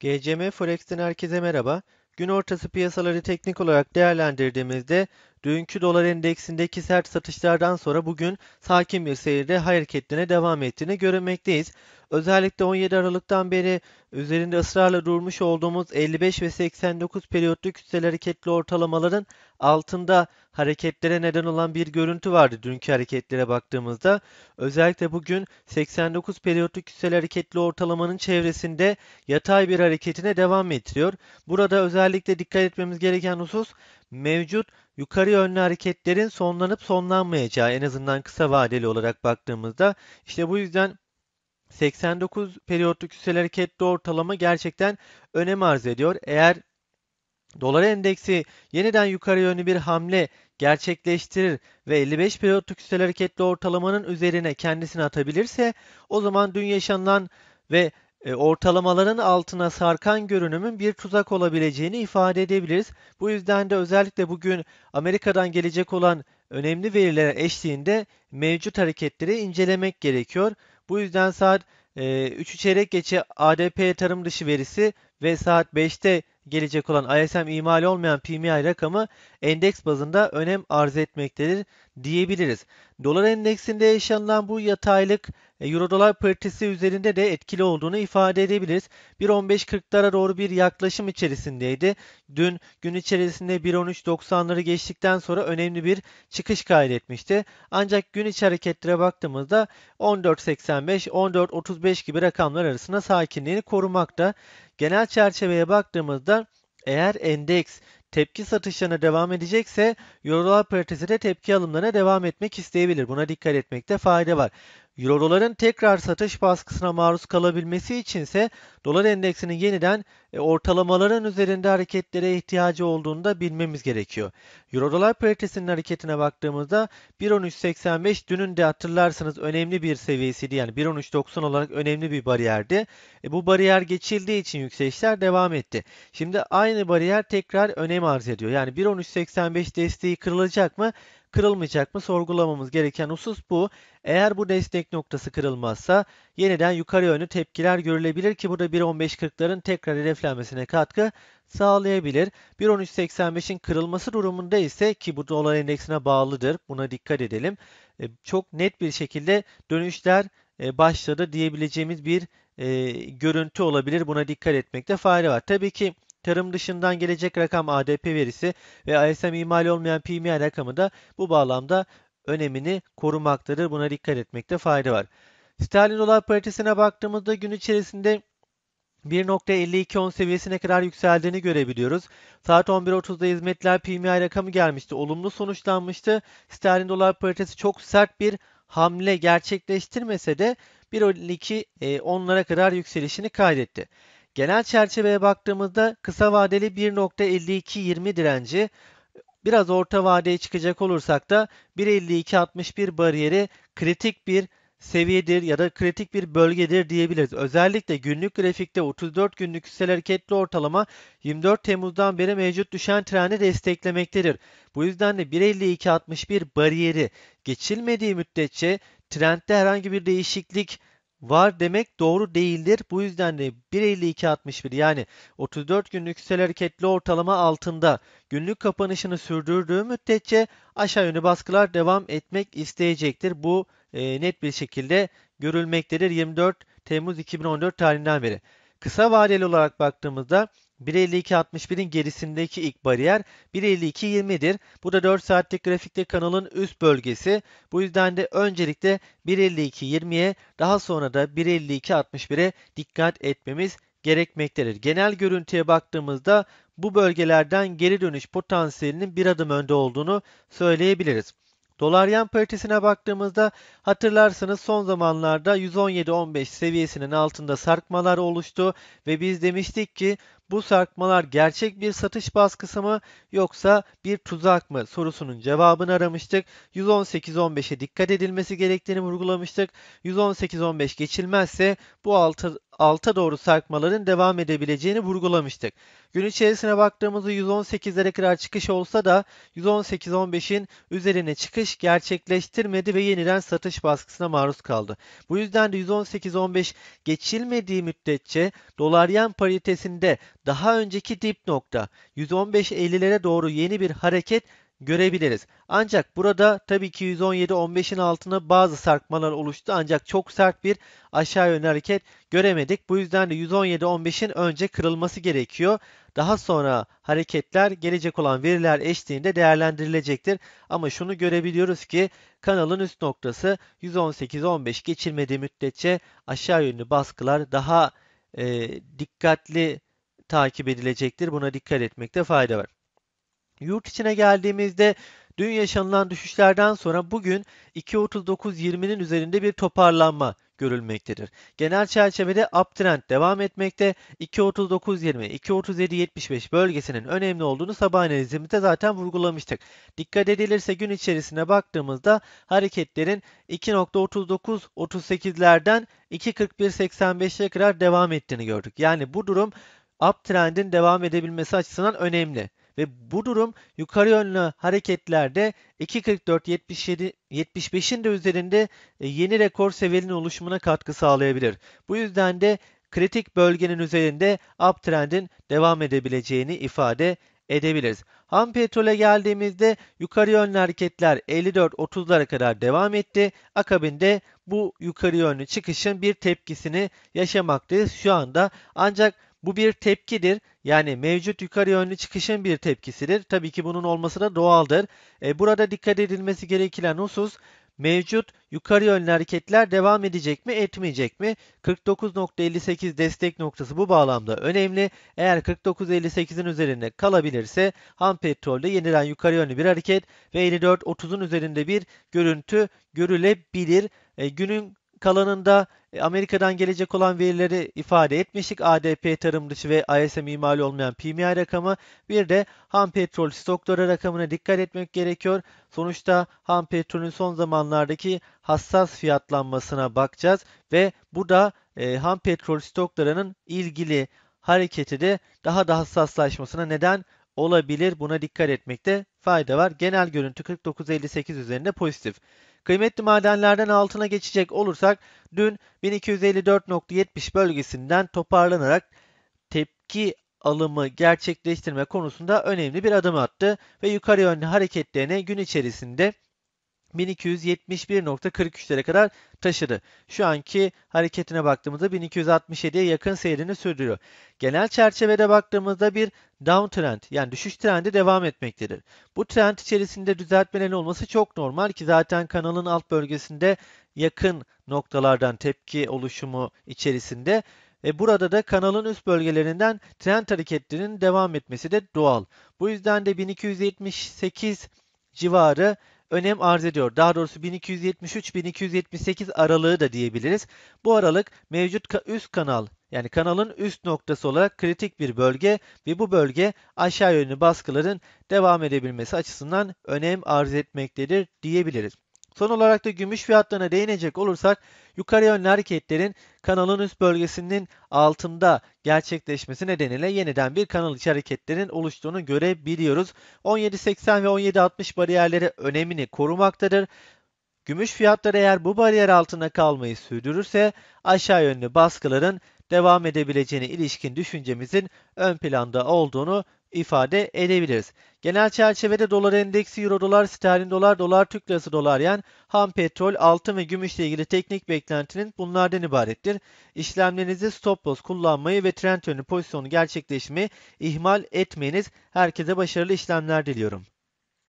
GCM Forex'ten herkese merhaba. Gün ortası piyasaları teknik olarak değerlendirdiğimizde dünkü dolar endeksindeki sert satışlardan sonra bugün sakin bir seyirde hareketlerine devam ettiğini görmekteyiz. Özellikle 17 Aralık'tan beri üzerinde ısrarla durmuş olduğumuz 55 ve 89 periyotlu kütsel hareketli ortalamaların altında hareketlere neden olan bir görüntü vardı dünkü hareketlere baktığımızda. Özellikle bugün 89 periyotlu küsel hareketli ortalamanın çevresinde yatay bir hareketine devam ediyor. Burada özellikle dikkat etmemiz gereken husus mevcut yukarı yönlü hareketlerin sonlanıp sonlanmayacağı en azından kısa vadeli olarak baktığımızda. işte bu yüzden 89 periyotlu küsel hareketli ortalama gerçekten önem arz ediyor. Eğer dolar endeksi yeniden yukarı yönlü bir hamle gerçekleştirir ve 55 pilotluk üstel hareketli ortalamanın üzerine kendisini atabilirse o zaman dün yaşanılan ve e, ortalamaların altına sarkan görünümün bir tuzak olabileceğini ifade edebiliriz. Bu yüzden de özellikle bugün Amerika'dan gelecek olan önemli verilere eşliğinde mevcut hareketleri incelemek gerekiyor. Bu yüzden saat 3 e, çeyrek geçe ADP tarım dışı verisi ve saat 5'te gelecek olan ISM imali olmayan PMI rakamı endeks bazında önem arz etmektedir diyebiliriz. Dolar endeksinde yaşanılan bu yataylık e, euro dolar paritesi üzerinde de etkili olduğunu ifade edebiliriz. 1.15.40'lara doğru bir yaklaşım içerisindeydi. Dün gün içerisinde 1.13.90'ları geçtikten sonra önemli bir çıkış kaydetmişti. Ancak gün içi hareketlere baktığımızda 14.85, 14.35 gibi rakamlar arasında sakinliğini korumakta. Genel çerçeveye baktığımızda eğer endeks tepki satışlarına devam edecekse Euro dolar paritesi de tepki alımlarına devam etmek isteyebilir. Buna dikkat etmekte fayda var. Euro doların tekrar satış baskısına maruz kalabilmesi içinse dolar endeksinin yeniden e, ortalamaların üzerinde hareketlere ihtiyacı olduğunu da bilmemiz gerekiyor. Euro dolar paritesinin hareketine baktığımızda 1.13.85 dünün de hatırlarsınız önemli bir seviyesiydi. Yani 1.13.90 olarak önemli bir bariyerdi. E, bu bariyer geçildiği için yükselişler devam etti. Şimdi aynı bariyer tekrar önem arz ediyor. Yani 1.13.85 desteği kırılacak mı? kırılmayacak mı sorgulamamız gereken husus bu. Eğer bu destek noktası kırılmazsa yeniden yukarı yönlü tepkiler görülebilir ki burada da 1.15.40'ların tekrar hedeflenmesine katkı sağlayabilir. 1.13.85'in kırılması durumunda ise ki bu dolar endeksine bağlıdır buna dikkat edelim. E, çok net bir şekilde dönüşler e, başladı diyebileceğimiz bir e, görüntü olabilir. Buna dikkat etmekte fayda var. Tabii ki Tarım dışından gelecek rakam ADP verisi ve ISM imal olmayan PMI rakamı da bu bağlamda önemini korumaktadır. Buna dikkat etmekte fayda var. Sterlin dolar paritesine baktığımızda gün içerisinde 1.5210 seviyesine kadar yükseldiğini görebiliyoruz. Saat 11.30'da hizmetler PMI rakamı gelmişti. Olumlu sonuçlanmıştı. Sterlin dolar paritesi çok sert bir hamle gerçekleştirmese de 1.12 e, onlara kadar yükselişini kaydetti. Genel çerçeveye baktığımızda kısa vadeli 1.5220 direnci biraz orta vadeye çıkacak olursak da 1.5261 bariyeri kritik bir seviyedir ya da kritik bir bölgedir diyebiliriz. Özellikle günlük grafikte 34 günlük hissel hareketli ortalama 24 Temmuz'dan beri mevcut düşen trendi desteklemektedir. Bu yüzden de 1.52.61 bariyeri geçilmediği müddetçe trendde herhangi bir değişiklik var demek doğru değildir. Bu yüzden de 1.52.61 yani 34 günlük hissel hareketli ortalama altında günlük kapanışını sürdürdüğü müddetçe aşağı yönlü baskılar devam etmek isteyecektir. Bu e, net bir şekilde görülmektedir 24 Temmuz 2014 tarihinden beri. Kısa vadeli olarak baktığımızda 1.52.61'in gerisindeki ilk bariyer 1.52.20'dir. Bu da 4 saatlik grafikte kanalın üst bölgesi. Bu yüzden de öncelikle 1.52.20'ye daha sonra da 1.52.61'e dikkat etmemiz gerekmektedir. Genel görüntüye baktığımızda bu bölgelerden geri dönüş potansiyelinin bir adım önde olduğunu söyleyebiliriz. Dolar yan paritesine baktığımızda hatırlarsınız son zamanlarda 117.15 seviyesinin altında sarkmalar oluştu ve biz demiştik ki bu sarkmalar gerçek bir satış baskısı mı yoksa bir tuzak mı sorusunun cevabını aramıştık. 118.15'e dikkat edilmesi gerektiğini vurgulamıştık. 118.15 geçilmezse bu altı, alta doğru sarkmaların devam edebileceğini vurgulamıştık. Gün içerisine baktığımızda 118'lere kadar çıkış olsa da 118.15'in üzerine çıkış gerçekleştirmedi ve yeniden satış baskısına maruz kaldı. Bu yüzden de 118.15 geçilmediği müddetçe dolar yen paritesinde daha önceki dip nokta 115.50'lere doğru yeni bir hareket görebiliriz. Ancak burada tabii ki 117-15'in altına bazı sarkmalar oluştu ancak çok sert bir aşağı yönlü hareket göremedik. Bu yüzden de 117-15'in önce kırılması gerekiyor. Daha sonra hareketler gelecek olan veriler eşliğinde değerlendirilecektir. Ama şunu görebiliyoruz ki kanalın üst noktası 118-15 geçilmediği müddetçe aşağı yönlü baskılar daha e, dikkatli takip edilecektir. Buna dikkat etmekte fayda var. Yurt içine geldiğimizde dün yaşanılan düşüşlerden sonra bugün 2.39.20'nin üzerinde bir toparlanma görülmektedir. Genel çerçevede uptrend devam etmekte. 2.39.20, 2.37.75 bölgesinin önemli olduğunu sabah analizimizde zaten vurgulamıştık. Dikkat edilirse gün içerisine baktığımızda hareketlerin 2.39.38'lerden 2.41.85'e kadar devam ettiğini gördük. Yani bu durum uptrendin devam edebilmesi açısından önemli. Ve bu durum yukarı yönlü hareketlerde 244 de üzerinde e, yeni rekor seviyenin oluşumuna katkı sağlayabilir. Bu yüzden de kritik bölgenin üzerinde uptrendin devam edebileceğini ifade edebiliriz. Ham petrole geldiğimizde yukarı yönlü hareketler 54-30'lara kadar devam etti. Akabinde bu yukarı yönlü çıkışın bir tepkisini yaşamaktayız şu anda. Ancak bu bir tepkidir. Yani mevcut yukarı yönlü çıkışın bir tepkisidir. Tabii ki bunun olması da doğaldır. E, burada dikkat edilmesi gereken husus mevcut yukarı yönlü hareketler devam edecek mi etmeyecek mi? 49.58 destek noktası bu bağlamda önemli. Eğer 49.58'in üzerinde kalabilirse ham petrolde yeniden yukarı yönlü bir hareket ve 54.30'un üzerinde bir görüntü görülebilir. E, günün kalanında e, Amerika'dan gelecek olan verileri ifade etmiştik. ADP tarım dışı ve ISM imali olmayan PMI rakamı. Bir de ham petrol stokları rakamına dikkat etmek gerekiyor. Sonuçta ham petrolün son zamanlardaki hassas fiyatlanmasına bakacağız ve bu da e, ham petrol stoklarının ilgili hareketi de daha da hassaslaşmasına neden olabilir. Buna dikkat etmekte fayda var. Genel görüntü 49.58 üzerinde pozitif. Kıymetli madenlerden altına geçecek olursak dün 1254.70 bölgesinden toparlanarak tepki alımı gerçekleştirme konusunda önemli bir adım attı ve yukarı yönlü hareketlerine gün içerisinde 1271.43'lere kadar taşıdı. Şu anki hareketine baktığımızda 1267'ye yakın seyrini sürdürüyor. Genel çerçevede baktığımızda bir downtrend yani düşüş trendi devam etmektedir. Bu trend içerisinde düzeltmelerin olması çok normal ki zaten kanalın alt bölgesinde yakın noktalardan tepki oluşumu içerisinde ve burada da kanalın üst bölgelerinden trend hareketlerinin devam etmesi de doğal. Bu yüzden de 1278 civarı önem arz ediyor. Daha doğrusu 1273-1278 aralığı da diyebiliriz. Bu aralık mevcut üst kanal yani kanalın üst noktası olarak kritik bir bölge ve bu bölge aşağı yönlü baskıların devam edebilmesi açısından önem arz etmektedir diyebiliriz. Son olarak da gümüş fiyatlarına değinecek olursak yukarı yönlü hareketlerin kanalın üst bölgesinin altında gerçekleşmesi nedeniyle yeniden bir kanal içi hareketlerin oluştuğunu görebiliyoruz. 17.80 ve 17.60 bariyerleri önemini korumaktadır. Gümüş fiyatları eğer bu bariyer altına kalmayı sürdürürse aşağı yönlü baskıların devam edebileceğine ilişkin düşüncemizin ön planda olduğunu ifade edebiliriz. Genel çerçevede dolar endeksi, euro dolar, sterlin dolar, dolar Türk lirası dolar yen, ham petrol, altın ve gümüşle ilgili teknik beklentinin bunlardan ibarettir. İşlemlerinizi stop loss kullanmayı ve trend yönlü pozisyonu gerçekleştirmeyi ihmal etmeyiniz. Herkese başarılı işlemler diliyorum.